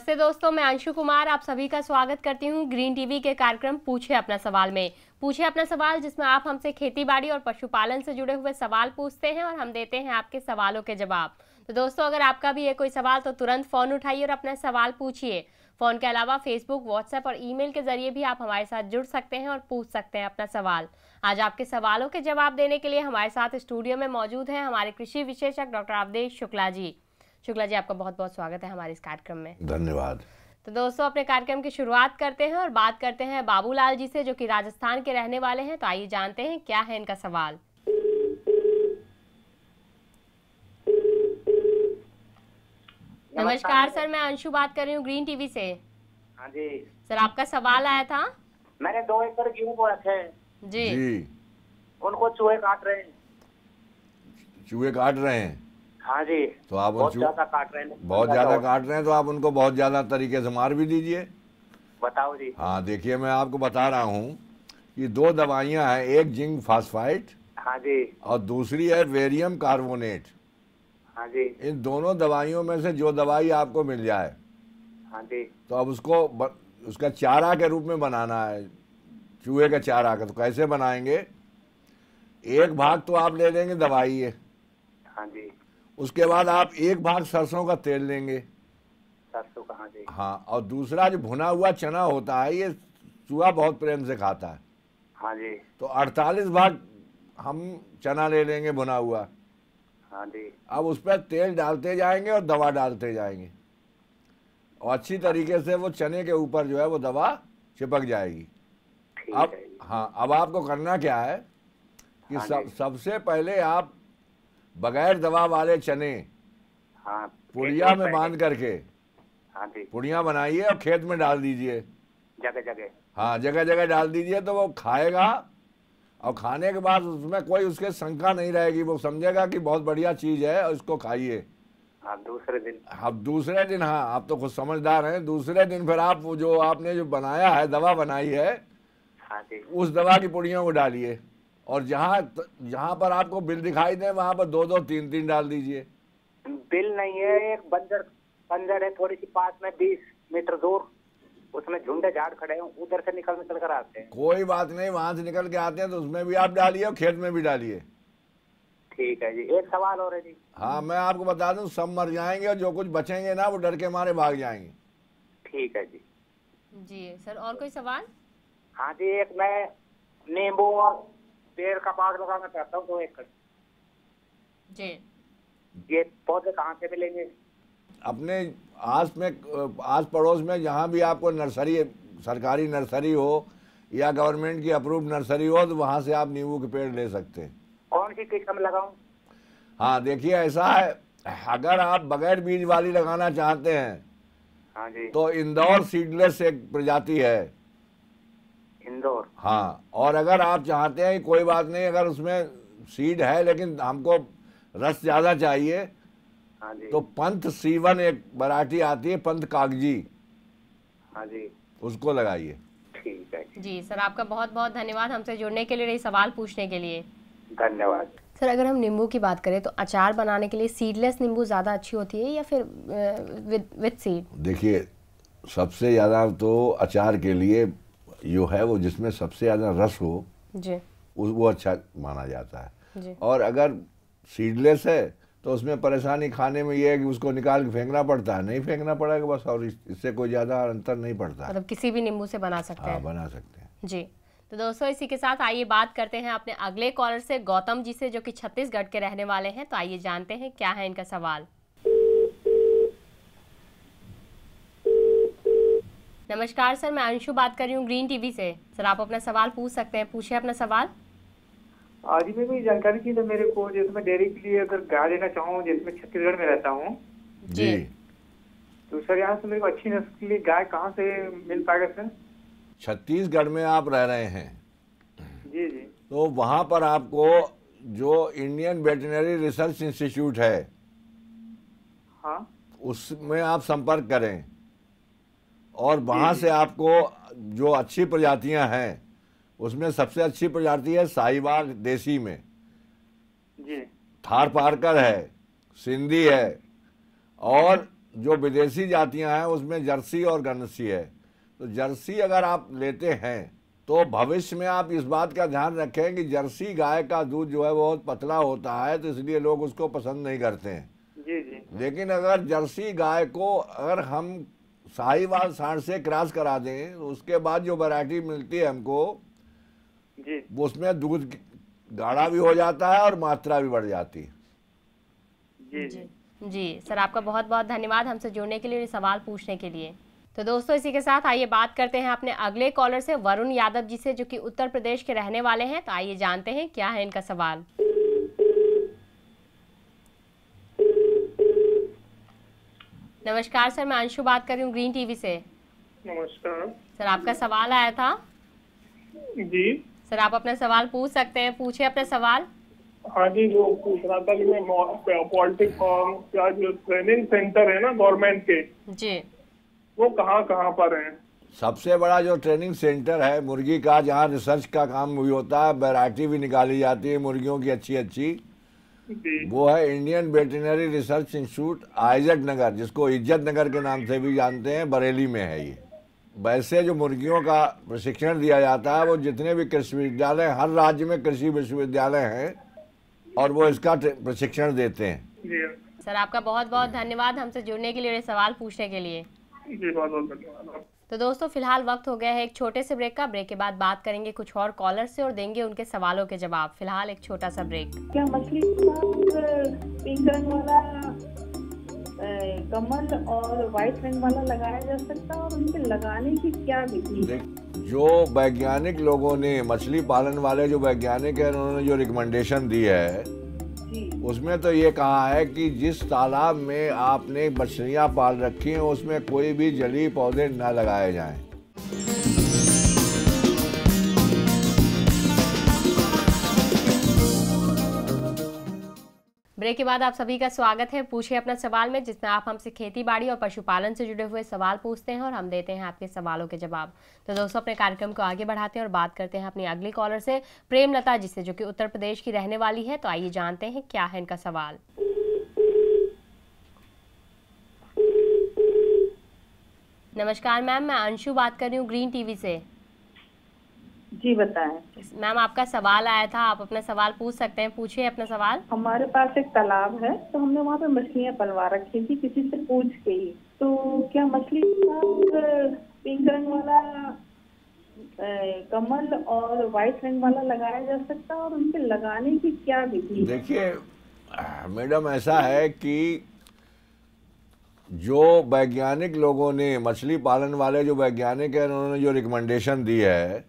नमस्ते दोस्तों मैं अंशु कुमार आप सभी का स्वागत करती हूँ ग्रीन टीवी के कार्यक्रम पूछे अपना सवाल में पूछे अपना सवाल जिसमें आप हमसे खेतीबाड़ी और पशुपालन से जुड़े हुए सवाल पूछते हैं और हम देते हैं आपके सवालों के जवाब तो दोस्तों अगर आपका भी है कोई सवाल तो तुरंत फ़ोन उठाइए और अपना सवाल पूछिए फ़ोन के अलावा फेसबुक व्हाट्सएप और ई के जरिए भी आप हमारे साथ जुड़ सकते हैं और पूछ सकते हैं अपना सवाल आज आपके सवालों के जवाब देने के लिए हमारे साथ स्टूडियो में मौजूद हैं हमारे कृषि विशेषज्ञ डॉक्टर अवधेश शुक्ला जी शुक्ला जी आपका बहुत बहुत स्वागत है हमारे इस कार्यक्रम में धन्यवाद तो दोस्तों अपने कार्यक्रम की शुरुआत करते हैं और बात करते हैं बाबूलाल जी से जो कि राजस्थान के रहने वाले हैं तो आइए जानते हैं क्या है इनका सवाल नमस्कार सर मैं अंशु बात कर रही हूँ ग्रीन टीवी से हाँ जी सर आपका सवाल आया था मैंने दो एकड़ गेहूँ को रखे जी, जी उनको चूहे काट रहे हैं चूहे काट रहे हैं हाँ जी तो आप बहुत ज्यादा काट रहे हैं बहुत ज्यादा काट रहे हैं तो आप उनको बहुत ज्यादा तरीके से मार भी दीजिए बताओ जी हाँ देखिए मैं आपको बता रहा हूँ कि दो दवाइयाँ हैं एक जिंक फास्फाइट हाँ जी और दूसरी है वेरियम कार्बोनेट हाँ जी इन दोनों दवाइयों में से जो दवाई आपको मिल जाए हाँ जी तो अब उसको ब, उसका चारा के रूप में बनाना है चूहे का चारा का तो कैसे बनाएंगे एक भाग तो आप ले लेंगे दवाई है हाँ जी उसके बाद आप एक भाग सरसों का तेल लेंगे सरसों का हाँ हाँ और दूसरा जो भुना हुआ चना होता है ये चूहा बहुत प्रेम से खाता है हाँ जी तो 48 भाग हम चना ले लेंगे भुना हुआ हाँ जी अब उस पर तेल डालते जाएंगे और दवा डालते जाएंगे और अच्छी तरीके से वो चने के ऊपर जो है वो दवा चिपक जाएगी अब हाँ अब आपको करना क्या है कि हाँ सब सबसे पहले आप बगैर दवा वाले चने हाँ, पुड़िया में बांध करके हाँ पुड़िया बनाइए और खेत में डाल दीजिए जगह जगह हाँ जगह जगह डाल दीजिए तो वो खाएगा और खाने के बाद उसमें कोई उसके शंका नहीं रहेगी वो समझेगा कि बहुत बढ़िया चीज है और इसको खाइए आप हाँ, दूसरे दिन आप दूसरे दिन हाँ आप तो खुद समझदार हैं दूसरे दिन फिर आप जो आपने जो बनाया है दवा बनाई है हाँ उस दवा की पुड़ियों को डालिए और जहाँ जहाँ पर आपको बिल दिखाई दे वहाँ पर दो दो तीन तीन डाल दीजिए बिल नहीं है एक बंदर बंदर है थोड़ी सी पास में बीस मीटर दूर उसमें झुंडे झाड़ खड़े हैं उधर से निकल निकल कर आते हैं कोई बात नहीं वहाँ से निकल के आते हैं तो उसमें भी आप डालिए और खेत में भी डालिए ठीक है जी एक सवाल और है जी हाँ मैं आपको बता दूं सब मर जाएंगे और जो कुछ बचेंगे ना वो डर के मारे भाग जाएंगे ठीक है जी जी सर और कोई सवाल हाँ जी एक मैं नींबू और पेड़ का बाग लगाना चाहता हूँ दो एकड़ जी ये पौधे कहाँ से मिलेंगे अपने आस में आस पड़ोस में जहाँ भी आपको नर्सरी सरकारी नर्सरी हो या गवर्नमेंट की अप्रूव नर्सरी हो तो वहाँ से आप नींबू के पेड़ ले सकते हैं कौन सी किस्म लगाऊं हाँ देखिए ऐसा है अगर आप बगैर बीज वाली लगाना चाहते हैं हाँ जी तो इंदौर सीडलेस एक प्रजाति है इंदौर हाँ और अगर आप चाहते हैं कोई बात नहीं अगर उसमें सीड है लेकिन हमको रस ज़्यादा चाहिए हाँ जी। तो पंथ सीवन एक वराठी आती है पंथ कागजी हाँ जी उसको लगाइए जी सर आपका बहुत बहुत धन्यवाद हमसे जुड़ने के लिए रही सवाल पूछने के लिए धन्यवाद सर अगर हम नींबू की बात करें तो अचार बनाने के लिए सीडलेस नींबू ज़्यादा अच्छी होती है या फिर विद विद सीड देखिए सबसे ज़्यादा तो अचार के लिए जो है वो जिसमें सबसे ज़्यादा रस हो जी वो अच्छा माना जाता है जी। और अगर सीडलेस है तो उसमें परेशानी खाने में ये है कि उसको निकाल के फेंकना पड़ता है नहीं फेंकना पड़ेगा बस और इससे कोई ज़्यादा अंतर नहीं पड़ता मतलब किसी भी नींबू से बना सकते हाँ, हैं बना सकते हैं जी तो दोस्तों इसी के साथ आइए बात करते हैं अपने अगले कॉलर से गौतम जी से जो कि छत्तीसगढ़ के रहने वाले हैं तो आइए जानते हैं क्या है इनका सवाल नमस्कार सर मैं अंशु बात कर रही हूँ ग्रीन टीवी से सर आप अपना सवाल पूछ सकते हैं पूछे अपना सवाल आज ही में जानकारी थी तो मेरे को जैसे मैं डेयरी के लिए अगर गाय लेना चाहूँ जैसे मैं छत्तीसगढ़ में रहता हूँ जी तो सर यहाँ से मेरे को अच्छी नस्ल के लिए गाय कहाँ से मिल पाएगा सर छत्तीसगढ़ में आप रह रहे हैं जी जी तो वहाँ पर आपको जो इंडियन वेटनरी रिसर्च इंस्टीट्यूट है हाँ उसमें आप संपर्क करें और वहाँ से आपको जो अच्छी प्रजातियाँ हैं उसमें सबसे अच्छी प्रजाति है साहिबाग देसी में जी थार पारकर है सिंधी हाँ। है और जो विदेशी जातियां हैं उसमें जर्सी और गनसी है तो जर्सी अगर आप लेते हैं तो भविष्य में आप इस बात का ध्यान रखें कि जर्सी गाय का दूध जो है बहुत पतला होता है तो इसलिए लोग उसको पसंद नहीं करते हैं जी जी लेकिन अगर जर्सी गाय को अगर हम साहिवाल साढ़ से क्रॉस करा दें उसके बाद जो वैरायटी मिलती है हमको जी उसमें दूध गाढ़ा भी हो जाता है और मात्रा भी बढ़ जाती है जी जी जी सर आपका बहुत बहुत धन्यवाद हमसे जुड़ने के लिए और सवाल पूछने के लिए तो दोस्तों इसी के साथ आइए बात करते हैं अपने अगले कॉलर से वरुण यादव जी से जो कि उत्तर प्रदेश के रहने वाले हैं तो आइए जानते हैं क्या है इनका सवाल नमस्कार सर मैं अंशु बात कर रही हूँ ग्रीन टीवी से नमस्कार सर आपका सवाल आया था जी सर आप अपना सवाल पूछ सकते हैं पूछे अपना सवाल हाँ जी जो पूछ रहा था कि मैं पॉलिटिक फॉर्म जो ट्रेनिंग सेंटर है ना गवर्नमेंट के जी वो कहाँ कहाँ पर है सबसे बड़ा जो ट्रेनिंग सेंटर है मुर्गी का जहाँ रिसर्च का काम भी होता है वैरायटी भी निकाली जाती है मुर्गियों की अच्छी अच्छी वो है Indian veterinary research institute Izzat Nagar जिसको इज्जत नगर के नाम से भी जानते हैं बरेली में है ये वैसे जो मुर्गियों का प्रशिक्षण दिया जाता है वो जितने भी कृषि विश्वविद्यालय हर राज्य में कृषि विश्वविद्यालय हैं और वो इसका प्रशिक्षण देते हैं सर आपका बहुत बहुत धन्यवाद हमसे जुड़ने के लिए सवाल पूछने के लिए जी बहुत बहुत धन्यवाद तो दोस्तों फिलहाल वक्त हो गया है एक छोटे से ब्रेक का ब्रेक के बाद बात करेंगे कुछ और कॉलर से और देंगे उनके सवालों के जवाब फिलहाल एक छोटा सा ब्रेक क्या मछली और रंग वाला लगाया जा सकता है और उनके लगाने की क्या जो वैज्ञानिक लोगों ने मछली पालन वाले जो वैज्ञानिक है उन्होंने जो रिकमेंडेशन दी है उसमें तो ये कहा है कि जिस तालाब में आपने मछलियाँ पाल रखी हैं उसमें कोई भी जली पौधे न लगाए जाएं। ब्रेक के बाद आप सभी का स्वागत है पूछे अपना सवाल में जिसमें आप हमसे खेती बाड़ी और पशुपालन से जुड़े हुए सवाल पूछते हैं और हम देते हैं आपके सवालों के जवाब तो दोस्तों अपने कार्यक्रम को आगे बढ़ाते हैं और बात करते हैं अपनी अगली कॉलर से प्रेम लता जी से जो कि उत्तर प्रदेश की रहने वाली है तो आइए जानते हैं क्या है इनका सवाल नमस्कार मैम मैं अंशु बात कर रही हूँ ग्रीन टीवी से जी बताएं मैम आपका सवाल आया था आप अपना सवाल पूछ सकते हैं पूछिए अपना सवाल हमारे पास एक तालाब है तो हमने वहाँ पे मछलियाँ पलवा रखी थी किसी से पूछ के ही तो क्या मछली पिंक रंग वाला कमल और व्हाइट रंग वाला लगाया जा सकता है और उनके लगाने की क्या विधि देखिए मैडम ऐसा है कि जो वैज्ञानिक लोगों ने मछली पालन वाले जो वैज्ञानिक हैं उन्होंने जो रिकमेंडेशन दी है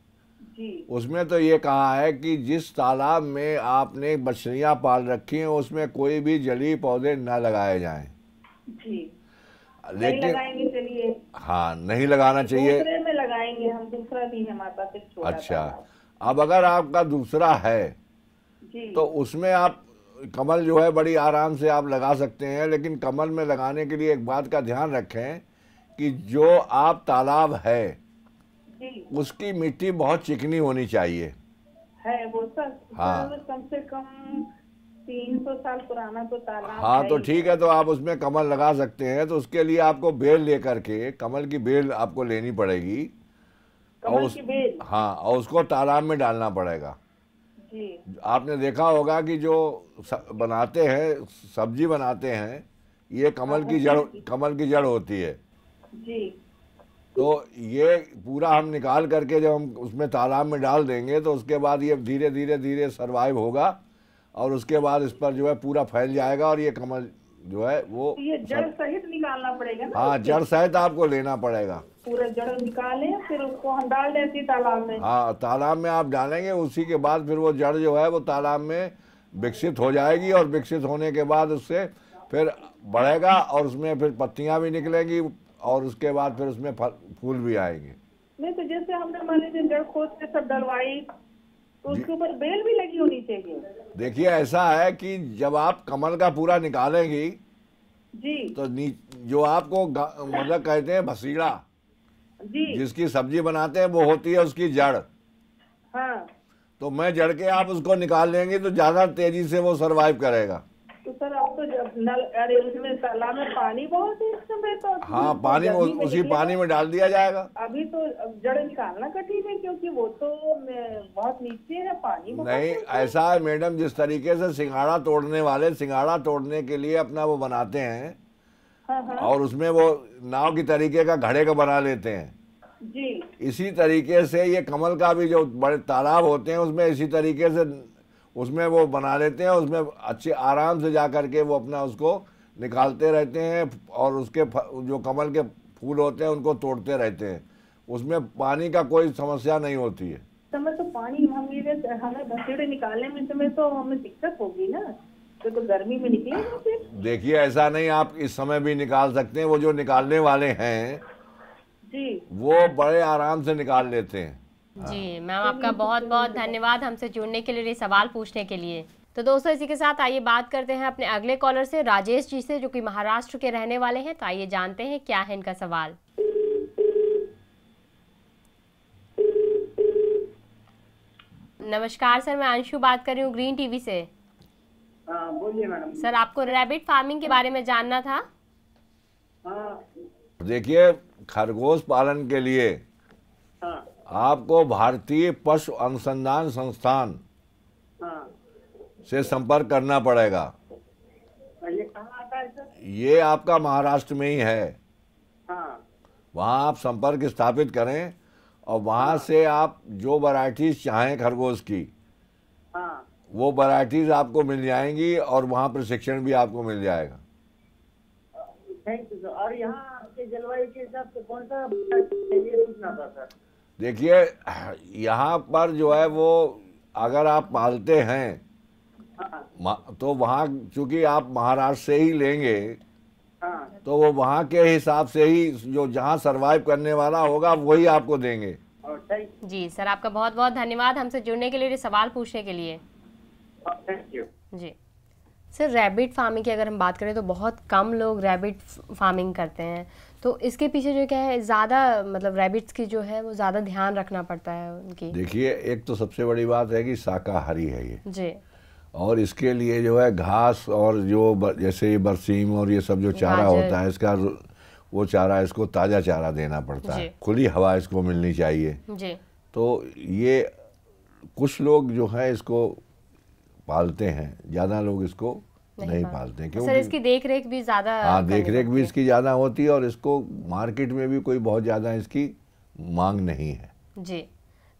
उसमें तो ये कहा है कि जिस तालाब में आपने मछलियाँ पाल रखी हैं उसमें कोई भी जली पौधे न लगाए जाएं जी लेकिन हाँ नहीं लगाना चाहिए में लगाएंगे हम दूसरा भी हमारे पास एक छोटा अच्छा अब अगर आपका दूसरा है जी। तो उसमें आप कमल जो है बड़ी आराम से आप लगा सकते हैं लेकिन कमल में लगाने के लिए एक बात का ध्यान रखें कि जो आप तालाब है उसकी मिट्टी बहुत चिकनी होनी चाहिए है वो सर हाँ कम से कम तीन सौ साल पुराना तो तालाब हाँ तो ठीक है तो आप उसमें कमल लगा सकते हैं तो उसके लिए आपको बेल लेकर के कमल की बेल आपको लेनी पड़ेगी कमल उस, की बेल हाँ और उसको तालाब में डालना पड़ेगा जी आपने देखा होगा कि जो बनाते हैं सब्जी बनाते हैं ये कमल हाँ, की जड़ कमल की जड़ होती है जी तो ये पूरा हम निकाल करके जब हम उसमें तालाब में डाल देंगे तो उसके बाद ये धीरे धीरे धीरे सर्वाइव होगा और उसके बाद इस पर जो है पूरा फैल जाएगा और ये कमल जो है वो तो ये जड़ सहित निकालना पड़ेगा ना हाँ जड़ सहित आपको लेना पड़ेगा पूरा जड़ निकाले फिर उसको हम डाल देते तालाब में हाँ तालाब में आप डालेंगे उसी के बाद फिर वो जड़ जो है वो तालाब में विकसित हो जाएगी और विकसित होने के बाद उससे फिर बढ़ेगा और उसमें फिर पत्तियां भी निकलेंगी और उसके बाद फिर उसमें फूल भी आएंगे नहीं तो जैसे हमने मान लीजिए जड़ खोद के सब डलवाई तो उसके ऊपर बेल भी लगी होनी चाहिए देखिए ऐसा है कि जब आप कमल का पूरा निकालेंगी जी तो जो आपको मतलब कहते हैं भसीड़ा जी जिसकी सब्जी बनाते हैं वो होती है उसकी जड़ हाँ तो मैं जड़ के आप उसको निकाल लेंगे तो ज्यादा तेजी से वो सरवाइव करेगा तो सर तो जब नल अरे उसमें में पानी बहुत है तो हाँ तो पानी में उसी पानी में डाल दिया जाएगा अभी तो जड़ निकालना कठिन है क्योंकि वो तो बहुत नीचे है पानी नहीं ऐसा है मैडम जिस तरीके से सिंगाड़ा तोड़ने वाले सिंगाड़ा तोड़ने के लिए अपना वो बनाते हैं हाँ।, हाँ। और उसमें वो नाव की तरीके का घड़े का बना लेते हैं जी इसी तरीके से ये कमल का भी जो बड़े तालाब होते हैं उसमें इसी तरीके से उसमें वो बना लेते हैं उसमें अच्छे आराम से जा कर के वो अपना उसको निकालते रहते हैं और उसके जो कमल के फूल होते हैं उनको तोड़ते रहते हैं उसमें पानी का कोई समस्या नहीं होती है समय तो पानी ये हमें बसेड़े निकालने में समय तो हमें दिक्कत होगी ना तो, तो गर्मी में निकलेगा देखिए ऐसा नहीं आप इस समय भी निकाल सकते हैं वो जो निकालने वाले हैं जी वो बड़े आराम से निकाल लेते हैं जी हाँ। मैम आपका बहुत बहुत धन्यवाद हमसे जुड़ने के लिए सवाल पूछने के लिए तो दोस्तों इसी के साथ आइए बात करते हैं अपने अगले कॉलर से राजेश जी से जो कि महाराष्ट्र के रहने वाले हैं तो आइए जानते हैं क्या है इनका सवाल नमस्कार सर मैं अंशु बात कर रही हूँ ग्रीन टीवी से हाँ, बोलिए मैडम सर आपको रैबिट फार्मिंग के बारे में जानना था हाँ। देखिए खरगोश पालन के लिए आपको भारतीय पशु अनुसंधान संस्थान हाँ। से संपर्क करना पड़ेगा ये आपका महाराष्ट्र में ही है हाँ। वहाँ आप संपर्क स्थापित करें और वहाँ से आप जो वराइटीज चाहें खरगोश की हाँ। वो वराइटीज आपको मिल जाएंगी और वहाँ प्रशिक्षण भी आपको मिल जाएगा थैंक यू सर और यहाँ के जलवायु के हिसाब से कौन सा पूछना था सर देखिए यहाँ पर जो है वो अगर आप पालते हैं हाँ। तो वहाँ चूंकि आप महाराष्ट्र से ही लेंगे हाँ। तो वो वहाँ के हिसाब से ही जो जहाँ सरवाइव करने वाला होगा वही आपको देंगे जी सर आपका बहुत बहुत धन्यवाद हमसे जुड़ने के लिए सवाल पूछने के लिए हाँ, जी सर रैबिट फार्मिंग की अगर हम बात करें तो बहुत कम लोग रैबिट फार्मिंग करते हैं तो इसके पीछे जो क्या है ज़्यादा मतलब रैबिट्स की जो है वो ज़्यादा ध्यान रखना पड़ता है उनकी देखिए एक तो सबसे बड़ी बात है कि शाकाहारी है ये जी और इसके लिए जो है घास और जो जैसे जैसे बरसीम और ये सब जो चारा होता है इसका वो चारा इसको ताज़ा चारा देना पड़ता है खुली हवा इसको मिलनी चाहिए जी तो ये कुछ लोग जो है इसको पालते हैं ज़्यादा लोग इसको नहीं पालते तो क्यों सर इसकी देख रेख भी ज़्यादा हाँ देख रेख भी इसकी ज़्यादा होती है और इसको मार्केट में भी कोई बहुत ज़्यादा इसकी मांग नहीं है जी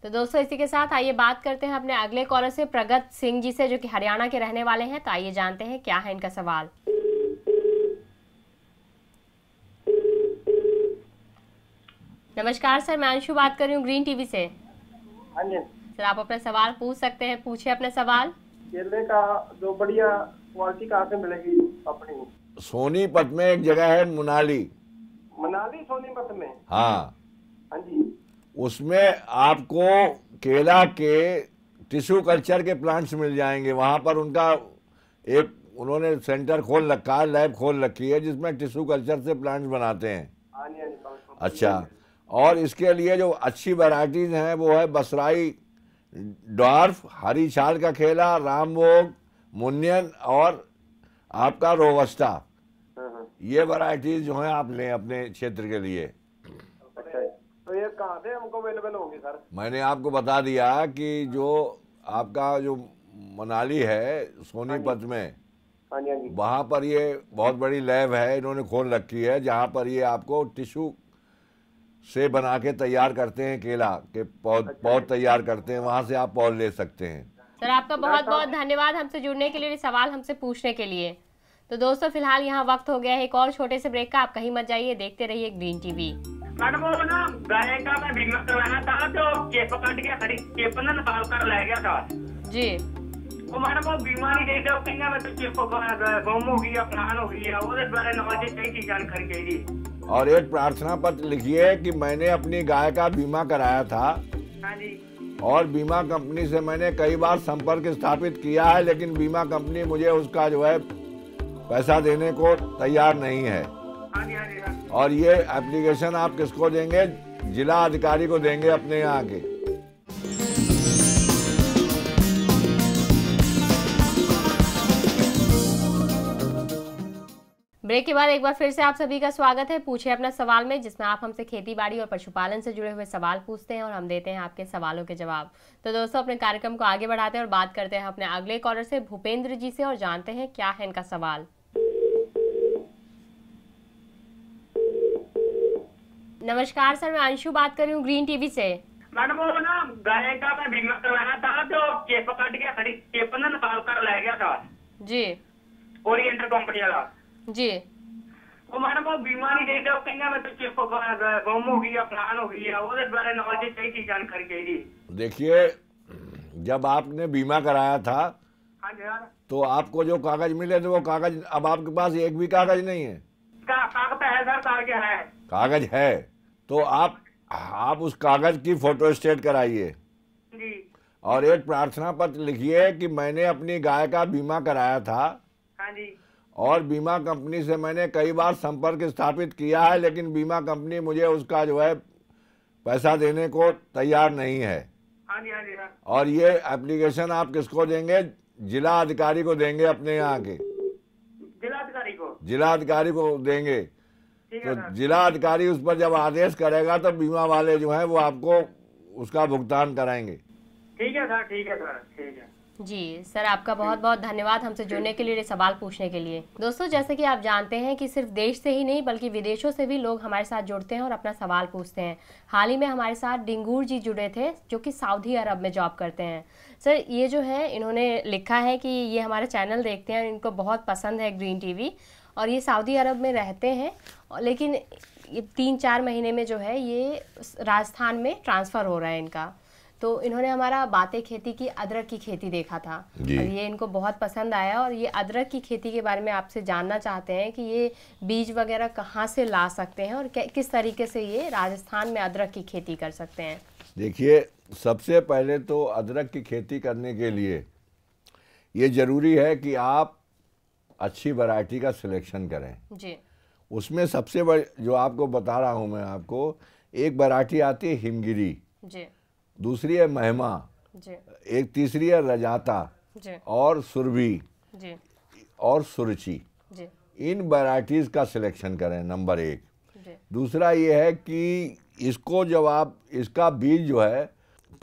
तो दोस्तों इसी के साथ आइए बात करते हैं अपने अगले कॉलर से प्रगत सिंह जी से जो कि हरियाणा के रहने वाले हैं तो आइए जानते हैं क्या है इनका सवाल नमस्कार सर मैं अंशु बात कर रही हूँ ग्रीन टीवी से हाँ सर आप अपना सवाल पूछ सकते हैं पूछे अपना सवाल केले का जो बढ़िया क्वालिटी कहाँ से मिलेगी अपनी सोनीपत में एक जगह है मनाली मनाली सोनीपत में हाँ हाँ जी उसमें आपको केला के टिश्यू कल्चर के प्लांट्स मिल जाएंगे वहाँ पर उनका एक उन्होंने सेंटर खोल रखा है लैब खोल रखी है जिसमें टिश्यू कल्चर से प्लांट्स बनाते हैं हाँ हाँ अच्छा और इसके लिए जो अच्छी वैरायटीज हैं वो है बसराई डॉर्फ हरीशाल का खेला रामभोग मुन्यन और आपका रोवस्टा हाँ, हाँ। ये वैरायटीज जो है आप लें अपने क्षेत्र के लिए अच्छा, तो ये से हमको अवेलेबल होंगे सर मैंने आपको बता दिया कि जो आपका जो मनाली है सोनीपत हाँ में वहाँ पर ये बहुत बड़ी लैब है इन्होंने खोल रखी है जहाँ पर ये आपको टिश्यू से बना के तैयार करते हैं केला के पौध अच्छा पौध अच्छा। तैयार करते हैं वहाँ से आप पौध ले सकते हैं सर आपका बहुत तो- बहुत धन्यवाद हमसे जुड़ने के लिए सवाल हमसे पूछने के लिए तो दोस्तों फिलहाल यहाँ वक्त हो गया है एक और छोटे से ब्रेक का आप कहीं मत जाइए देखते रहिए ग्रीन टीवी मैडम का मैं बीमा करवाना था तो केप कट केप ना निकाल कर ले गया था जी वो मैडम वो बीमारी कहीं मैं तो केप गुम हो गई अपना हो गई बारे नॉलेज जानकारी चाहिए और एक प्रार्थना पत्र लिखिए कि मैंने अपनी गाय का बीमा कराया था हाँ और बीमा कंपनी से मैंने कई बार संपर्क स्थापित किया है लेकिन बीमा कंपनी मुझे उसका जो है पैसा देने को तैयार नहीं है हाँ हाँ और ये एप्लीकेशन आप किसको देंगे जिला अधिकारी को देंगे अपने यहाँ के ब्रेक के बाद एक बार फिर से आप सभी का स्वागत है पूछे अपना सवाल में जिसमें आप हमसे खेती बाड़ी और पशुपालन से जुड़े हुए सवाल पूछते हैं और हम देते हैं आपके सवालों के जवाब तो दोस्तों अपने कार्यक्रम को आगे बढ़ाते हैं और बात करते हैं अपने अगले कॉलर से भूपेंद्र जी से और जानते हैं क्या है इनका सवाल नमस्कार सर मैं अंशु बात कर रही हूँ ग्रीन टीवी से मैडम वो ना गाय का मैं बीमा करवाना था तो केप कट गया खरीद केप ना निकाल कर लाया गया था जी ओरिएंटल कंपनी वाला जी तो मैडम वो बीमारी डेवलप तो करने मैं तो चेक हो गया गम हो गया प्लान हो गया वो उसके बारे नॉलेज चाहिए की जानकारी चाहिए देखिए जब आपने बीमा कराया था हाँ जी यार हाँ। तो आपको जो कागज मिले थे वो कागज अब आपके पास एक भी कागज नहीं है कागज है सर कागज है कागज है तो आप आप उस कागज की फोटो स्टेट कराइए और एक प्रार्थना पत्र लिखिए कि मैंने अपनी गाय का बीमा कराया था हाँ जी और बीमा कंपनी से मैंने कई बार संपर्क स्थापित किया है लेकिन बीमा कंपनी मुझे उसका जो है पैसा देने को तैयार नहीं है हाँ हाँ हाँ। और ये एप्लीकेशन आप किसको देंगे जिला अधिकारी को देंगे अपने यहाँ के जिला अधिकारी को जिला अधिकारी को देंगे तो जिला अधिकारी उस पर जब आदेश करेगा तो बीमा वाले जो है वो आपको उसका भुगतान कराएंगे ठीक है सर ठीक है सर ठीक है जी सर आपका बहुत बहुत धन्यवाद हमसे जुड़ने के लिए सवाल पूछने के लिए दोस्तों जैसे कि आप जानते हैं कि सिर्फ देश से ही नहीं बल्कि विदेशों से भी लोग हमारे साथ जुड़ते हैं और अपना सवाल पूछते हैं हाल ही में हमारे साथ डिंगूर जी जुड़े थे जो कि सऊदी अरब में जॉब करते हैं सर ये जो है इन्होंने लिखा है कि ये हमारा चैनल देखते हैं इनको बहुत पसंद है ग्रीन टी और ये सऊदी अरब में रहते हैं लेकिन तीन चार महीने में जो है ये राजस्थान में ट्रांसफ़र हो रहा है इनका तो इन्होंने हमारा बातें खेती की अदरक की खेती देखा था और ये इनको बहुत पसंद आया और ये अदरक की खेती के बारे में आपसे जानना चाहते हैं कि ये बीज वगैरह कहाँ से ला सकते हैं और किस तरीके से ये राजस्थान में अदरक की खेती कर सकते हैं देखिए सबसे पहले तो अदरक की खेती करने के लिए ये ज़रूरी है कि आप अच्छी वैरायटी का सिलेक्शन करें जी उसमें सबसे बड़ जो आपको बता रहा हूँ मैं आपको एक वैरायटी आती है हिमगिरी जी दूसरी है महिमा एक तीसरी है रजाता और सुरभि और सुरुचि इन वैराइटीज का सिलेक्शन करें नंबर एक दूसरा ये है कि इसको जब आप इसका बीज जो है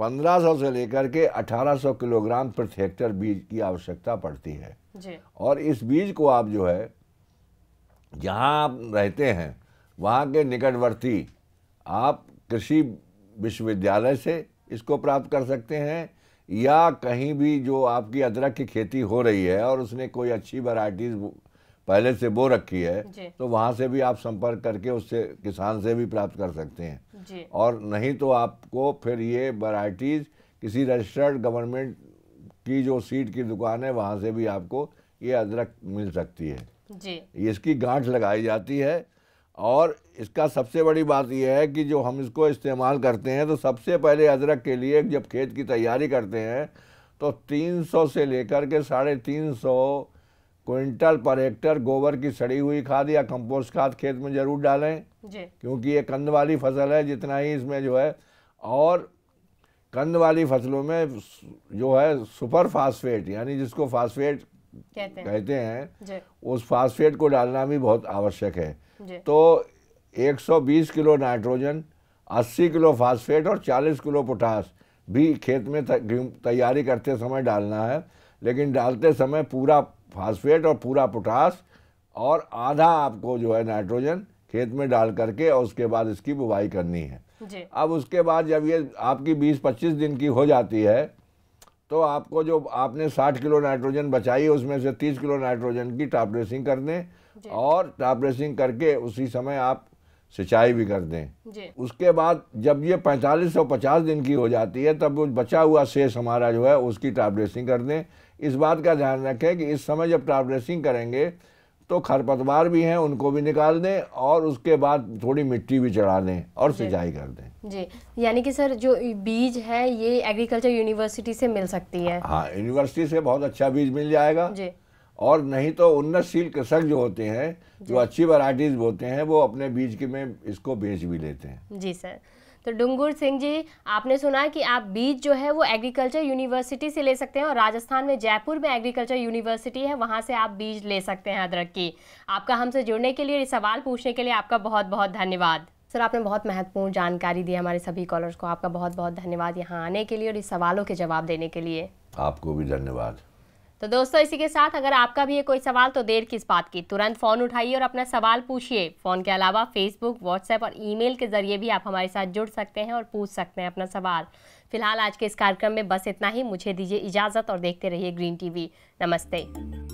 1500 से लेकर के 1800 किलोग्राम प्रति हेक्टर बीज की आवश्यकता पड़ती है और इस बीज को आप जो है जहाँ आप रहते हैं वहाँ के निकटवर्ती आप कृषि विश्वविद्यालय से इसको प्राप्त कर सकते हैं या कहीं भी जो आपकी अदरक की खेती हो रही है और उसने कोई अच्छी वैरायटीज पहले से बो रखी है तो वहाँ से भी आप संपर्क करके उससे किसान से भी प्राप्त कर सकते हैं और नहीं तो आपको फिर ये वैरायटीज किसी रजिस्टर्ड गवर्नमेंट की जो सीट की दुकान है वहाँ से भी आपको ये अदरक मिल सकती है जी इसकी गांठ लगाई जाती है और इसका सबसे बड़ी बात यह है कि जो हम इसको इस्तेमाल करते हैं तो सबसे पहले अदरक के लिए जब खेत की तैयारी करते हैं तो 300 से लेकर के साढ़े तीन सौ क्विंटल पर हेक्टर गोबर की सड़ी हुई खाद या कंपोस्ट खाद खेत में ज़रूर डालें क्योंकि ये कंद वाली फसल है जितना ही इसमें जो है और कंद वाली फसलों में जो है सुपर फास्फेट यानी जिसको फास्फेट कहते हैं, कहते हैं उस फास्फेट को डालना भी बहुत आवश्यक है तो 120 किलो नाइट्रोजन 80 किलो फास्फेट और 40 किलो पोटास भी खेत में तैयारी करते समय डालना है लेकिन डालते समय पूरा फास्फेट और पूरा पोटास और आधा आपको जो है नाइट्रोजन खेत में डाल करके और उसके बाद इसकी बुवाई करनी है जी। अब उसके बाद जब ये आपकी 20-25 दिन की हो जाती है तो आपको जो आपने 60 किलो नाइट्रोजन बचाई उसमें से 30 किलो नाइट्रोजन की टाप ड्रेसिंग कर दें और टॉप ड्रेसिंग करके उसी समय आप सिंचाई भी कर दें उसके बाद जब ये पैंतालीस सौ पचास दिन की हो जाती है तब वो बचा हुआ शेष हमारा जो है उसकी टॉप ड्रेसिंग कर दें इस बात का ध्यान रखें कि इस समय जब टॉप ड्रेसिंग करेंगे तो खरपतवार भी हैं उनको भी निकाल दें और उसके बाद थोड़ी मिट्टी भी चढ़ा दें और सिंचाई कर दें जी यानी कि सर जो बीज है ये एग्रीकल्चर यूनिवर्सिटी से मिल सकती है हाँ यूनिवर्सिटी हाँ, से बहुत अच्छा बीज मिल जाएगा जी और नहीं तो उन्नतशील कृषक जो होते हैं जो अच्छी वराइटीज होते हैं वो अपने बीज के में इसको बेच भी लेते हैं जी सर तो डुंगूर सिंह जी आपने सुना कि आप बीज जो है वो एग्रीकल्चर यूनिवर्सिटी से ले सकते हैं और राजस्थान में जयपुर में एग्रीकल्चर यूनिवर्सिटी है वहाँ से आप बीज ले सकते हैं अदरक की आपका हमसे जुड़ने के लिए सवाल पूछने के लिए आपका बहुत बहुत धन्यवाद सर आपने बहुत महत्वपूर्ण जानकारी दी हमारे सभी कॉलर्स को आपका बहुत बहुत धन्यवाद यहाँ आने के लिए और इस सवालों के जवाब देने के लिए आपको भी धन्यवाद तो दोस्तों इसी के साथ अगर आपका भी है कोई सवाल तो देर किस बात की तुरंत फ़ोन उठाइए और अपना सवाल पूछिए फ़ोन के अलावा फेसबुक व्हाट्सएप और ईमेल के ज़रिए भी आप हमारे साथ जुड़ सकते हैं और पूछ सकते हैं अपना सवाल फिलहाल आज के इस कार्यक्रम में बस इतना ही मुझे दीजिए इजाज़त और देखते रहिए ग्रीन टीवी नमस्ते